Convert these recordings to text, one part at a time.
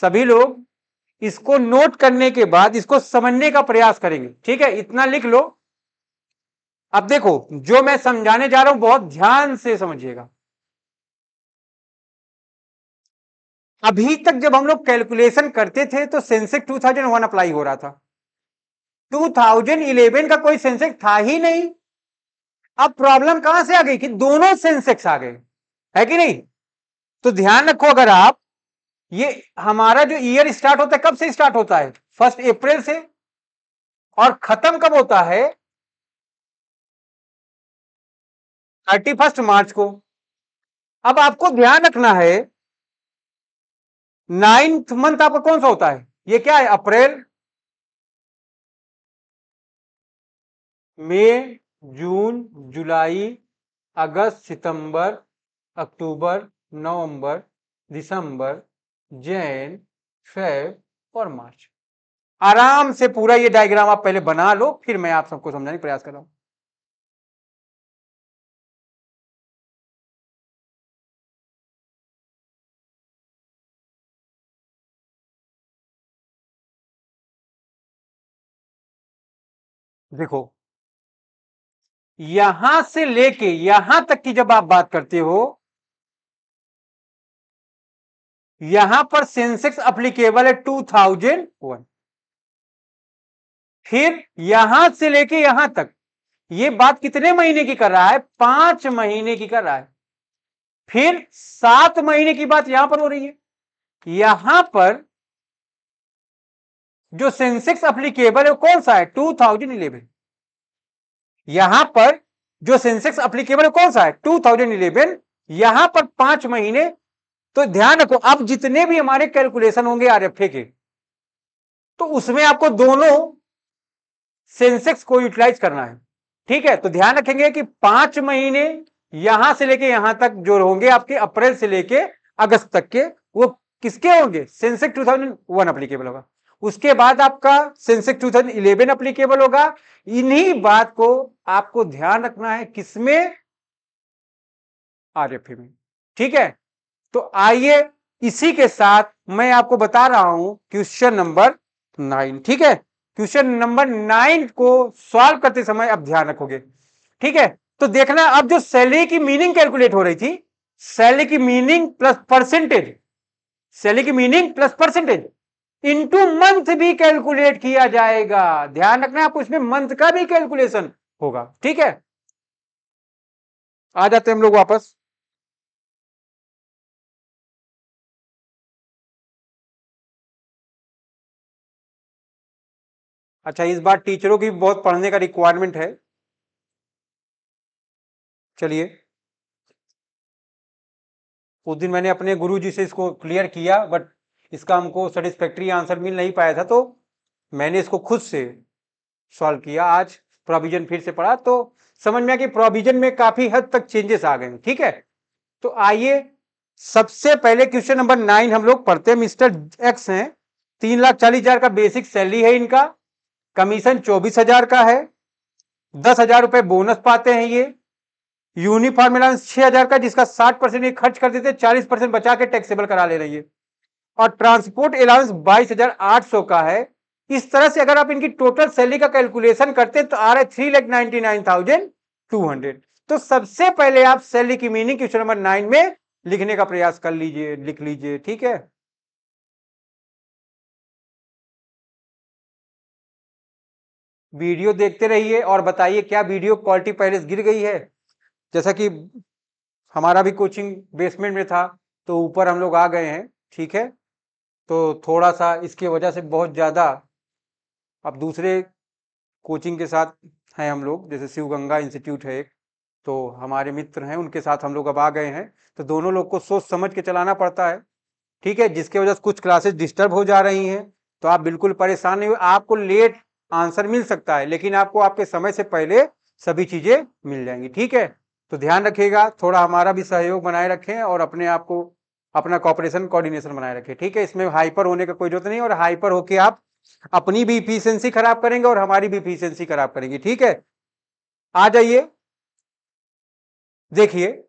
सभी लोग इसको नोट करने के बाद इसको समझने का प्रयास करेंगे ठीक है इतना लिख लो अब देखो जो मैं समझाने जा रहा हूं बहुत ध्यान से समझिएगा अभी तक जब हम लोग कैलकुलेशन करते थे तो sensex two thousand one apply हो रहा था 2011 का कोई सेंसेक्स था ही नहीं अब प्रॉब्लम कहां से आ गई कि दोनों सेंसेक्स आ गए है कि नहीं तो ध्यान रखो अगर आप ये हमारा जो ईयर स्टार्ट होता है कब से स्टार्ट होता है फर्स्ट अप्रैल से और खत्म कब होता है थर्टी फर्स्ट मार्च को अब आपको ध्यान रखना है नाइन्थ मंथ आपका कौन सा होता है ये क्या है अप्रैल मई जून जुलाई अगस्त सितंबर अक्टूबर नवंबर दिसंबर जैन फेब और मार्च आराम से पूरा ये डायग्राम आप पहले बना लो फिर मैं आप सबको समझाने का प्रयास कर रहा हूं देखो यहां से लेके यहां तक की जब आप बात करते हो यहां पर सेंसेक्स अप्लीकेबल है टू थाउजेंड वन फिर यहां से लेके यहां तक ये बात कितने महीने की कर रहा है पांच महीने की कर रहा है फिर सात महीने की बात यहां पर हो रही है यहां पर जो सेंसेक्स अप्लीकेबल है कौन सा है टू थाउजेंड इलेवन यहां पर जो सेंसेक्स अप्लीकेबल है कौन सा है टू थाउजेंड इलेवन यहां पर पांच महीने तो ध्यान रखो अब जितने भी हमारे कैलकुलेशन होंगे आर के तो उसमें आपको दोनों सेंसेक्स को यूटिलाइज करना है ठीक है तो ध्यान रखेंगे कि पांच महीने यहां से लेके यहां तक जो होंगे आपके अप्रैल से लेके अगस्त तक के वो किसके होंगे सेंसेक्स 2001 अप्लीकेबल होगा उसके बाद आपका सेंसेक्स 2011 अप्लीकेबल होगा इन्हीं बात को आपको ध्यान रखना है किसमें ए में ठीक है तो आइए इसी के साथ मैं आपको बता रहा हूं क्वेश्चन नंबर नाइन ठीक है क्वेश्चन नंबर नाइन को सॉल्व करते समय अब ध्यान रखोगे ठीक है तो देखना अब जो सैलरी की मीनिंग कैलकुलेट हो रही थी सैलरी की मीनिंग प्लस परसेंटेज सैलरी की meaning plus percentage into month भी कैलकुलेट किया जाएगा ध्यान रखना आपको इसमें मंथ का भी कैलकुलेशन होगा ठीक है आ जाते हैं हम लोग वापस अच्छा इस बार टीचरों की बहुत पढ़ने का रिक्वायरमेंट है चलिए उस दिन मैंने अपने गुरु जी से इसको क्लियर किया बट इसका हमको सेटिस्फैक्ट्री आंसर मिल नहीं पाया था तो मैंने इसको खुद से सॉल्व किया आज प्रोविजन फिर से पढ़ा तो समझ में आ कि प्रोविजन में काफी हद तक चेंजेस आ गए ठीक है तो आइए सबसे पहले क्वेश्चन नंबर नाइन हम लोग पढ़ते हैं मिस्टर एक्स हैं तीन लाख चालीस हजार का बेसिक सैलरी है इनका कमीशन चौबीस हजार का है दस हजार रुपए बोनस पाते हैं ये यूनिफॉर्म अलाउंस छह हजार का जिसका साठ परसेंट ये खर्च कर देते हैं चालीस परसेंट बचा के टैक्सेबल करा ले रही है और ट्रांसपोर्ट अलाउंस बाईस हजार आठ सौ का है इस तरह से अगर आप इनकी टोटल सैलरी का कैलकुलेशन करते तो आ रहा है three lakh ninety nine thousand two hundred तो सबसे पहले आप सैलरी की मीनिंग क्वेश्चन नंबर नाइन में लिखने का प्रयास कर लीजिए लिख लीजिए ठीक है वीडियो देखते रहिए और बताइए क्या वीडियो क्वालिटी पहले गिर गई है जैसा कि हमारा भी कोचिंग बेसमेंट में था तो ऊपर हम लोग आ गए हैं ठीक है तो थोड़ा सा इसके वजह से बहुत ज़्यादा अब दूसरे कोचिंग के साथ हैं हम लोग जैसे शिव गंगा इंस्टीट्यूट है एक तो हमारे मित्र हैं उनके साथ हम लोग अब आ गए हैं तो दोनों लोग को सोच समझ के चलाना पड़ता है ठीक है जिसके वजह से कुछ क्लासेस डिस्टर्ब हो जा रही हैं तो आप बिल्कुल परेशान नहीं हो आपको लेट आंसर मिल सकता है लेकिन आपको आपके समय से पहले सभी चीज़ें मिल जाएंगी ठीक है तो ध्यान रखिएगा थोड़ा हमारा भी सहयोग बनाए रखें और अपने आप को अपना कॉपरेशन कोऑर्डिनेशन बनाए रखें ठीक है इसमें हाइपर होने का कोई जरूरत नहीं और हाइपर होके आप अपनी भी इफिशियंसी खराब करेंगे और हमारी भी इफिशियंसी खराब करेंगे ठीक है आ जाइए देखिए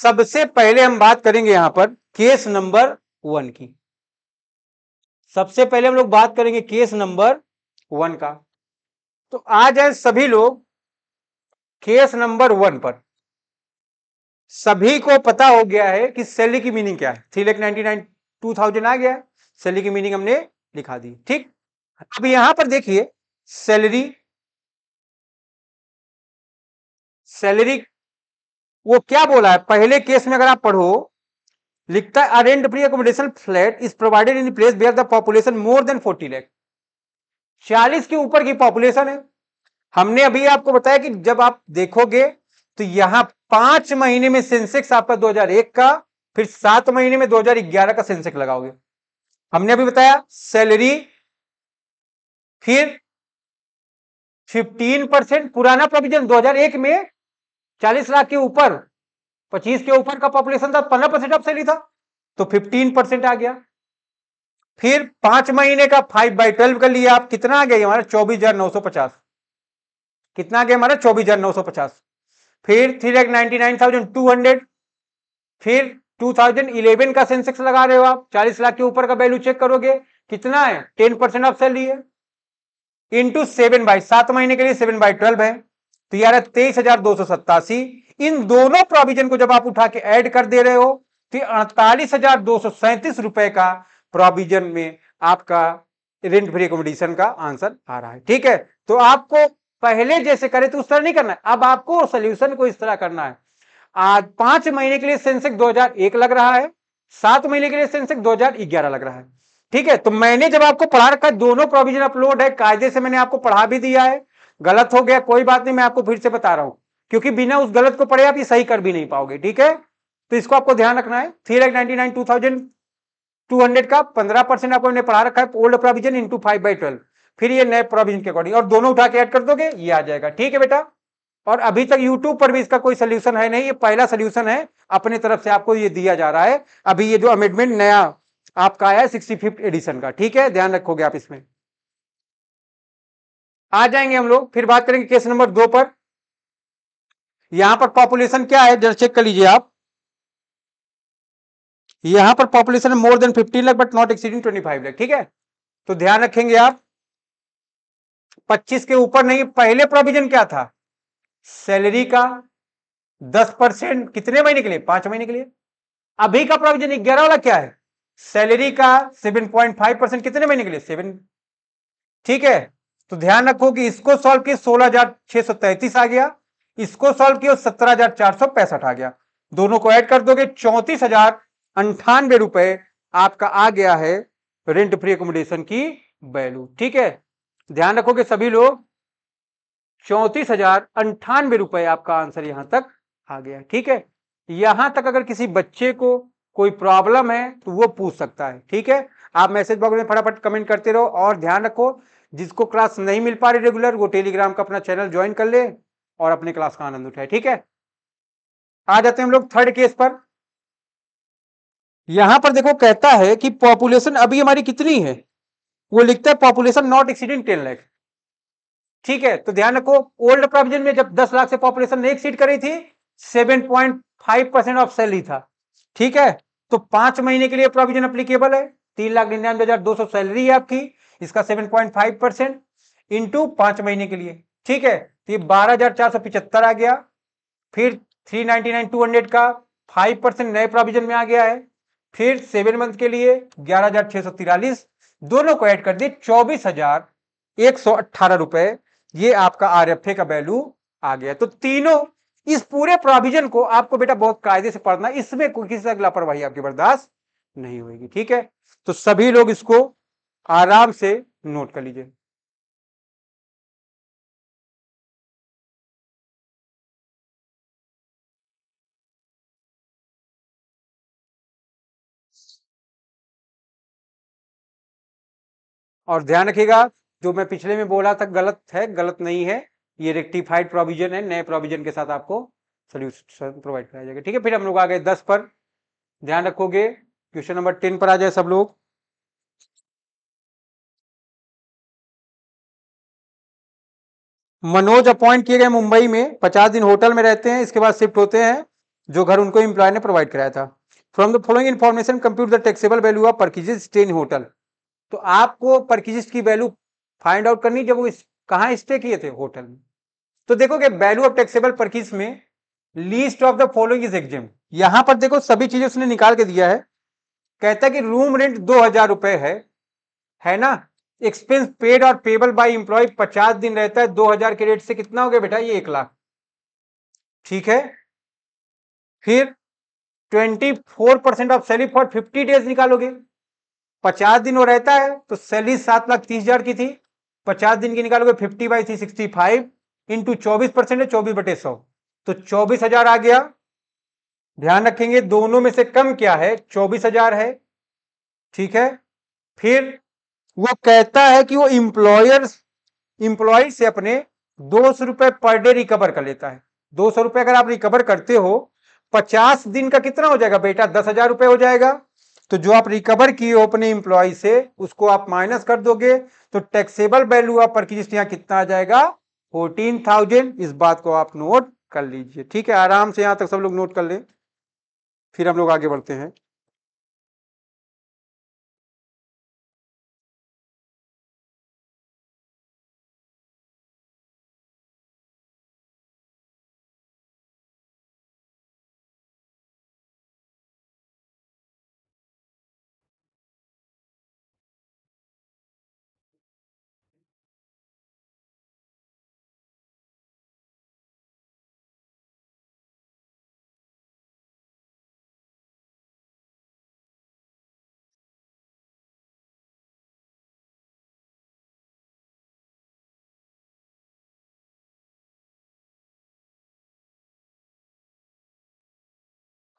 सबसे पहले हम बात करेंगे यहां पर केस नंबर वन की सबसे पहले हम लोग बात करेंगे केस नंबर वन का तो आ जाए सभी लोग केस नंबर वन पर सभी को पता हो गया है कि सैलरी की मीनिंग क्या है three lakh ninety nine two thousand आ गया सैलरी की मीनिंग हमने लिखा दी ठीक अब यहां पर देखिए सैलरी सैलरी वो क्या बोला है पहले केस में अगर आप पढ़ो लिखता है rent free accommodation flat is provided in place where the population more than forty lakh चालीस के ऊपर की पॉपुलेशन है हमने अभी आपको बताया कि जब आप देखोगे तो यहां पांच महीने में सेंसेक्स आपका 2001 का फिर सात महीने में 2011 का सेंसेक्स लगाओगे हमने अभी बताया सैलरी फिर 15 परसेंट पुराना प्रोविजन 2001 में 40 लाख के ऊपर पच्चीस के ऊपर का पॉपुलेशन था पंद्रह परसेंट अपसेली था तो फिफ्टीन परसेंट आ गया फिर पांच महीने का फाइव बाई ट्वेल्व कर लिया आप कितना आ गया हमारा चौबीस हजार नौ सौ पचास कितना आ गया हमारा चौबीस हजार नौ सौ पचास फिर three lakh ninety nine thousand two hundred फिर टू थाउजेंड इलेवन का सेंसेक्स लगा रहे हो आप चालीस लाख के ऊपर का वैल्यू चेक करोगे कितना है टेन परसेंट ऑफ सैलरी है इंटू सेवन बाई सात महीने के लिए सेवन बाई ट्वेल्व है तो यार तेईस हजार दो सौ सत्तासी इन दोनों प्रोविजन को जब आप उठा के ऐड कर दे रहे हो तो अड़तालीस हजार दो सौ सैंतीस रुपए का प्रोविजन में आपका रेंट फ्री एकोमोडेशन का आंसर आ रहा है ठीक है तो आपको पहले जैसे करे तो उस तरह नहीं करना है अब आपको सोल्यूशन को इस तरह करना है आज पांच महीने के लिए सेंसेक्स दो लग रहा है सात महीने के लिए सेंसेक्स दो लग रहा है ठीक है तो मैंने जब आपको पढ़ा रखा दोनों प्रोविजन अपलोड है कायदे से मैंने आपको पढ़ा भी दिया है गलत हो गया कोई बात नहीं मैं आपको फिर से बता रहा हूं क्योंकि बिना उस गलत को पढ़े आप ये सही कर भी नहीं पाओगे ठीक है तो इसको आपको ध्यान रखना है three lakh ninety nine two thousand two hundred का पंद्रह परसेंट आपको हमने पढ़ा रखा है old provision into five by twelve फिर ये नए प्रोविजन के अकॉर्डिंग और दोनों उठा के ऐड कर दोगे ये आ जाएगा ठीक है बेटा और अभी तक YouTube पर भी इसका कोई सोल्यूशन है नहीं ये पहला सोल्यूशन है अपने तरफ से आपको ये दिया जा रहा है अभी ये जो अमेंडमेंट नया आपका आया सिक्सटी फिफ्थ एडिशन का ठीक है ध्यान रखोगे आप इसमें आ जाएंगे हम लोग फिर बात करेंगे केस नंबर दो पर यहां पर पॉपुलेशन क्या है जरा चेक कर लीजिए आप यहां पर population more than 15 lakh but not exceeding 25 lakh ठीक है तो ध्यान रखेंगे आप 25 के ऊपर नहीं पहले प्रोविजन क्या था सैलरी का 10 परसेंट कितने महीने के लिए पांच महीने के लिए अभी का प्रोविजन ग्यारह वाला क्या है सैलरी का 7.5 परसेंट कितने महीने के लिए सेवन ठीक है तो ध्यान रखो कि इसको सॉल्व किए सोलह आ गया इसको सॉल्व किया सत्रह हजार चार सौ पैंसठ आ गया दोनों को ऐड कर दोगे चौंतीस हजार अंठानवे रुपए आपका आ गया है रेंट फ्री एकोमोडेशन की वैल्यू ठीक है ध्यान रखोगे सभी लोग चौंतीस हजार अंठानवे रुपए आपका आंसर यहां तक आ गया ठीक है यहां तक अगर किसी बच्चे को कोई प्रॉब्लम है तो वो पूछ सकता है ठीक है आप मैसेज बॉक्स में फटाफट कमेंट करते रहो और ध्यान रखो जिसको क्लास नहीं मिल पा रही रेगुलर वो टेलीग्राम का अपना चैनल ज्वाइन कर ले और अपने क्लास का आनंद उठाए ठीक है आ जाते हैं हम लोग थर्ड केस पर यहां पर देखो कहता है कि पॉपुलेशन अभी हमारी कितनी है वो लिखता है population not exceeding ten lakh ठीक है तो ध्यान रखो ओल्ड प्रोविजन में जब 10 लाख से पॉपुलेशन नहीं एक्सीड करी थी 7.5 परसेंट ऑफ सैलरी था ठीक है तो पांच महीने के लिए प्रोविजन अप्लीकेबल है तीन लाख निन्यानवे हजार दो सौ सैलरी है आपकी इसका 7.5 परसेंट इंटू पांच महीने के लिए ठीक है तो ये बारह हजार चार सौ पिछहत्तर आ गया फिर three ninety nine two hundred का फाइव परसेंट नए प्रोविजन में आ गया है फिर सेवन मंथ के लिए ग्यारह हजार छह सौ तिरालीस दोनों को ऐड कर दिए चौबीस हजार एक सौ अट्ठारह रुपए ये आपका आर एफ ए का वैल्यू आ गया तो तीनों इस पूरे प्रोविजन को आपको बेटा बहुत कायदे से पढ़ना इसमें कोई किसी तरह लापरवाही आपकी बर्दाश्त नहीं होगी ठीक है तो सभी लोग इसको आराम से नोट कर लीजिए और ध्यान रखिएगा जो मैं पिछले में बोला था गलत है गलत नहीं है ये रेक्टिफाइड प्रोविजन है नए प्रोविजन के साथ आपको सोल्यूशन प्रोवाइड कराया जाएगा ठीक है फिर हम लोग आ गए दस पर ध्यान रखोगे क्वेश्चन नंबर टेन पर आ जाए सब लोग मनोज अपॉइंट किए गए मुंबई में पचास दिन होटल में रहते हैं इसके बाद शिफ्ट होते हैं जो घर उनको इम्प्लॉय ने प्रोवाइड कराया था from the following information compute the taxable value of purchases stay in hotel तो आपको परचेज की वैल्यू फाइंड आउट करनी जब वो इस, कहाँ स्टे किए थे होटल में तो देखो कि वैल्यू ऑफ टैक्सेबल परचेज में list of the following is exam यहां पर देखो सभी चीजें उसने निकाल के दिया है कहता है कि रूम रेंट दो हजार रुपए है है ना एक्सपेंस पेड और पेबल बाय इंप्लॉय पचास दिन रहता है दो हजार के रेट से कितना हो गया बेटा ये एक लाख ठीक है फिर twenty four percent of salary for fifty days निकालोगे पचास दिन वो रहता है तो सैलरी सात लाख तीस हजार की थी पचास दिन की निकालोगे fifty by three sixty five into चौबीस परसेंट है चौबीस बटे सौ तो चौबीस हजार आ गया ध्यान रखेंगे दोनों में से कम क्या है चौबीस हजार है ठीक है फिर वो कहता है कि वो इंप्लॉयर इंप्लॉय से अपने दो सौ रुपए पर डे रिकवर कर लेता है दो सौ रुपए अगर आप रिकवर करते हो पचास दिन का कितना हो जाएगा बेटा दस हजार रुपए हो जाएगा तो जो आप रिकवर किए हो अपने इंप्लॉय से उसको आप माइनस कर दोगे तो टैक्सेबल वैल्यू आप परचेज यहाँ कितना आ जाएगा फोर्टीन थाउजेंड इस बात को आप नोट कर लीजिए ठीक है आराम से यहाँ तक सब लोग नोट कर लें फिर हम लोग आगे बढ़ते हैं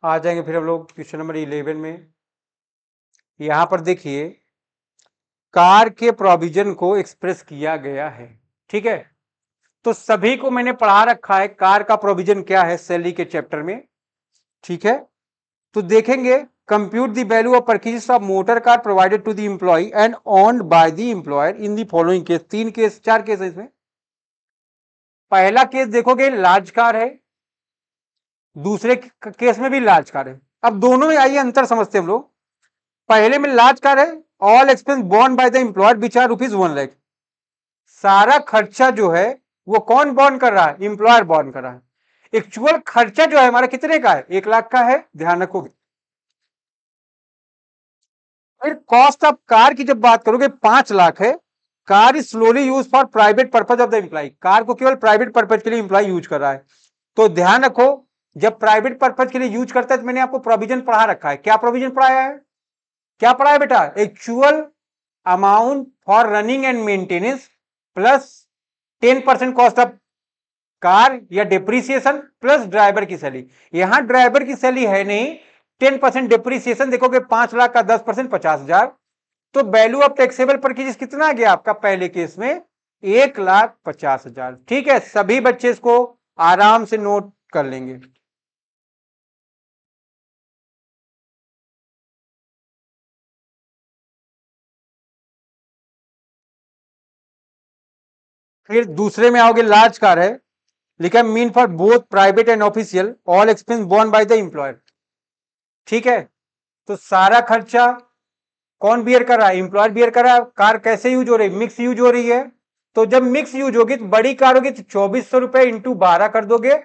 आ जाएंगे फिर हम लोग क्वेश्चन नंबर इलेवन में यहां पर देखिए कार के प्रोविजन को एक्सप्रेस किया गया है ठीक है तो सभी को मैंने पढ़ा रखा है कार का प्रोविजन क्या है सैलरी के चैप्टर में ठीक है तो देखेंगे compute the value of purchase of motor car provided to the employee and owned by the employer in the following case तीन केस चार केस है इसमें पहला केस देखोगे लार्ज कार है दूसरे केस में भी लार्ज कार है अब दोनों में आइए अंतर समझते हम लोग पहले में लार्ज कार है all expense borne by the employed which are rupees one lakh सारा खर्चा जो है वो कौन बॉर्न कर रहा है इंप्लॉयर बॉर्न कर रहा है एक्चुअल खर्चा जो है हमारा कितने का है एक लाख का है ध्यान रखोगे फिर कॉस्ट ऑफ कार की जब बात करोगे पांच लाख है car is solely use for private purpose of the employee car को केवल प्राइवेट पर्पज के लिए एम्प्लॉय यूज कर रहा है तो ध्यान रखो जब प्राइवेट पर्पज के लिए यूज करता है तो मैंने आपको प्रोविजन पढ़ा रखा है क्या प्रोविजन पढ़ाया है क्या पढ़ाया बेटा actual amount for running and maintenance plus ten percent cost of car या डिप्रिसिएशन प्लस ड्राइवर की सैली यहां ड्राइवर की सैली है नहीं टेन परसेंट डिप्रिसिएशन देखोगे पांच लाख का दस परसेंट पचास हजार तो वैल्यू ऑफ टैक्सेबल कीजिए कितना गया आपका पहले केस में एक लाख पचास हजार ठीक है सभी बच्चे इसको आराम से नोट कर लेंगे फिर दूसरे में आओगे लार्ज कार है लिखा है mean for both private and official all expense borne by the employer ठीक है तो सारा खर्चा कौन बियर कर रहा है एम्प्लॉयर बियर कर रहा है कार कैसे यूज हो रही है मिक्स यूज हो रही है तो जब मिक्स यूज होगी तो बड़ी कार होगी तो चौबीस सौ रुपए इंटू बारह कर दोगे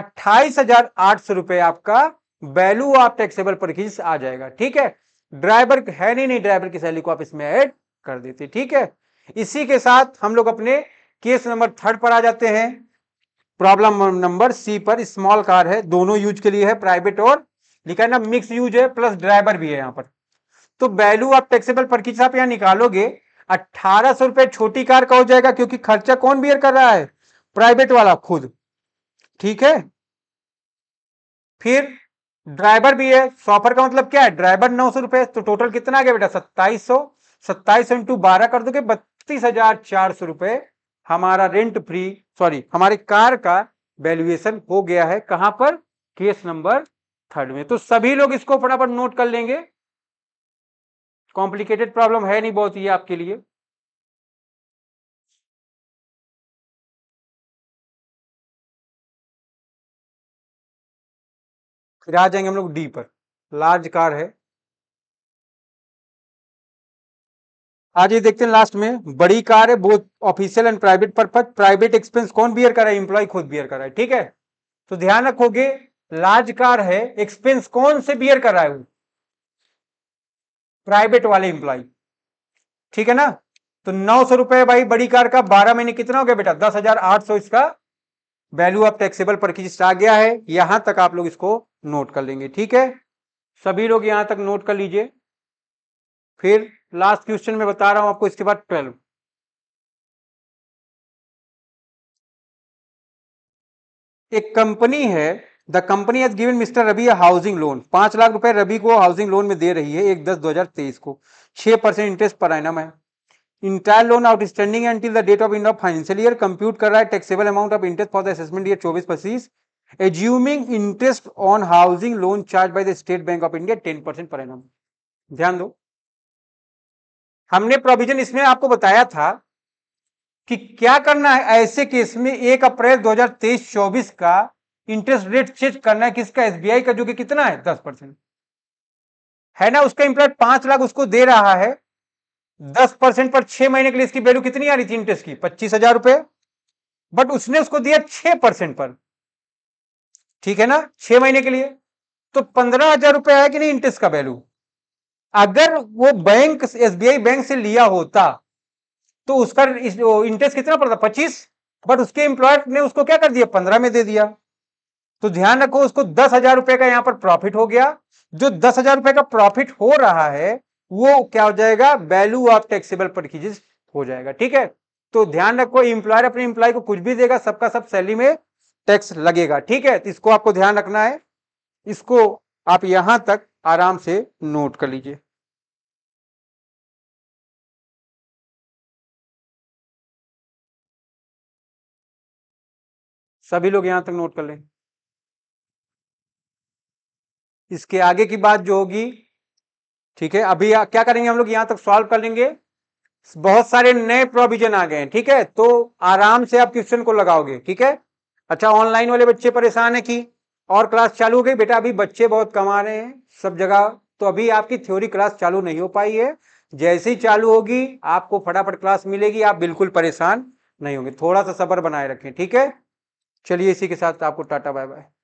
अट्ठाईस हजार आठ सौ रुपए आपका वैल्यू ऑफ टैक्सेबल परचेज आ जाएगा ठीक है ड्राइवर है नहीं नहीं ड्राइवर की सैलरी को आप इसमें ऐड कर देते ठीक है इसी के साथ हम लोग अपने केस नंबर थर्ड पर आ जाते हैं प्रॉब्लम नंबर सी पर स्मॉल कार है दोनों यूज के लिए है प्राइवेट और लिखा है ना मिक्स यूज है प्लस ड्राइवर भी है यहाँ पर तो वैल्यू आप टैक्सेबल परचेज आप यहाँ निकालोगे अट्ठारह सौ रुपए छोटी कार का हो जाएगा क्योंकि खर्चा कौन बियर कर रहा है प्राइवेट वाला खुद ठीक है फिर ड्राइवर भी है सॉफर का मतलब क्या है ड्राइवर नौ सौ रुपए तो टोटल कितना आ गया बेटा सत्ताईस सौ सत्ताईस सौ इंटू बारह कर दोगे बत्तीस हजार चार सौ रुपए हमारा रेंट फ्री सॉरी हमारे कार का वैल्यूएशन हो गया है कहां पर केस नंबर थर्ड में तो सभी लोग इसको फटाफट नोट कर लेंगे कॉम्प्लिकेटेड प्रॉब्लम है नहीं बहुत ये आपके लिए फिर आ जाएंगे हम लोग डी पर लार्ज कार है आज ये देखते हैं लास्ट में बड़ी कार है both official and private purpose private expense कौन बियर कर रहा है इंप्लॉय खुद बियर कर रहा है ठीक है तो ध्यान रखोगे लार्ज कार है एक्सपेंस कौन से बियर कर रहा है वो प्राइवेट वाले इंप्लॉय ठीक है ना तो नौ सौ रुपए भाई बड़ी कार का बारह महीने कितना हो गया बेटा दस हजार आठ सौ इसका वैल्यू ऑफ टैक्सेबल पर आ गया है यहां तक आप लोग इसको नोट कर लेंगे ठीक है सभी लोग यहां तक नोट कर लीजिए फिर लास्ट क्वेश्चन में बता रहा हूं आपको इसके बाद ट्वेल्व एक कंपनी है the company has given mister Ravi housing loan पांच लाख रुपए रवि को हाउसिंग लोन में दे रही है एक दस दो हजार तेईस को छह परसेंट इंटरेस्ट पर आइनम है entire loan outstanding until the date of end of financial year compute कर रहा है taxable amount of interest for the assessment year चौबीस पच्चीस assuming interest on housing loan charge by the state bank of India ten percent per annum ध्यान दो हमने provision इसमें आपको बताया था कि क्या करना है ऐसे केस में एक अप्रैल 2023-24 का इंटरेस्ट रेट चेंज करना है किसका एसबीआई का जो कि कितना है दस परसेंट है ना उसका इंप्लॉय पांच लाख उसको दे रहा है दस परसेंट पर छह महीने के लिए इसकी वैल्यू कितनी आ रही थी इंटरेस्ट की पच्चीस हजार रुपए बट उसने उसको दिया छह परसेंट पर ठीक है ना छह महीने के लिए तो पंद्रह हजार रुपए आया कि नहीं इंटरेस्ट का वैल्यू अगर वो बैंक एसबीआई बैंक से लिया होता तो उसका इंटरेस्ट कितना पड़ता पच्चीस बट उसके एम्प्लॉयर ने उसको क्या कर दिया पंद्रह में दे दिया तो ध्यान रखो उसको दस हजार रुपए का यहां पर प्रॉफिट हो गया जो दस हजार रुपए का प्रॉफिट हो रहा है वो क्या हो जाएगा वैल्यू ऑफ टैक्सेबल पर हो जाएगा ठीक है तो ध्यान रखो इंप्लॉयर अपने इंप्लॉय को कुछ भी देगा सबका सब सैलरी में टैक्स लगेगा ठीक है तो इसको आपको ध्यान रखना है इसको आप यहां तक आराम से नोट कर लीजिए सभी लोग यहां तक नोट कर लें इसके आगे की बात जो होगी ठीक है अभी क्या करेंगे हम लोग यहां तक सॉल्व कर लेंगे बहुत सारे नए प्रोविजन आ गए हैं ठीक है तो आराम से आप क्वेश्चन को लगाओगे ठीक है अच्छा ऑनलाइन वाले बच्चे परेशान है कि और क्लास चालू हो गई बेटा अभी बच्चे बहुत कमा रहे हैं सब जगह तो अभी आपकी थ्योरी क्लास चालू नहीं हो पाई है जैसे ही चालू होगी आपको फटाफट क्लास मिलेगी आप बिल्कुल परेशान नहीं होंगे थोड़ा सा सबर बनाए रखें ठीक है चलिए इसी के साथ आपको टाटा बाय बाय